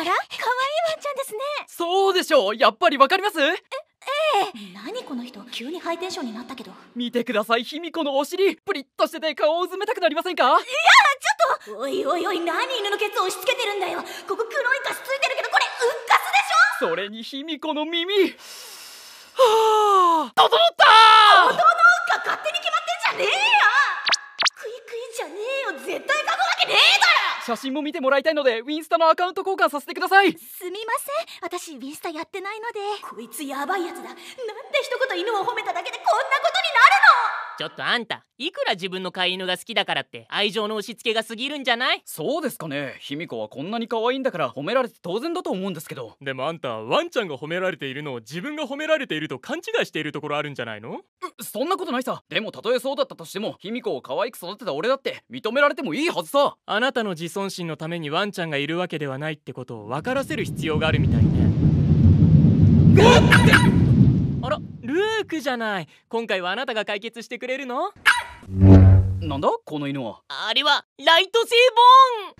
あら可愛いワンちゃんですねそうでしょうやっぱりわかりますえええ何この人急にハイテンションになったけど見てください卑弥呼のお尻プリッとしてて顔をうめたくなりませんかいやちょっとおいおいおい何犬のケツ押し付けてるんだよここ黒いカスついてるけどこれうっかすでしょそれに卑弥呼の耳はあ整った整うか勝手に決まってんじゃねえよ食い食いじゃねえよ絶対嗅ぐわけねえだ写真も見てもらいたいのでウィンスタのアカウント交換させてくださいすみません私ウィンスタやってないのでこいつやばいやつだなんて一言犬を褒めただけでこんちょっとあんたいくら自分の飼い犬が好きだからって愛情の押し付けが過ぎるんじゃないそうですかね卑弥呼はこんなに可愛いんだから褒められて当然だと思うんですけどでもあんたワンちゃんが褒められているのを自分が褒められていると勘違いしているところあるんじゃないのそんなことないさでもたとえそうだったとしても卑弥呼を可愛く育てた俺だって認められてもいいはずさあなたの自尊心のためにワンちゃんがいるわけではないってことを分からせる必要があるみたいねルクじゃない今回はあなたが解決してくれるのなんだこの犬はあれはライトセーボーン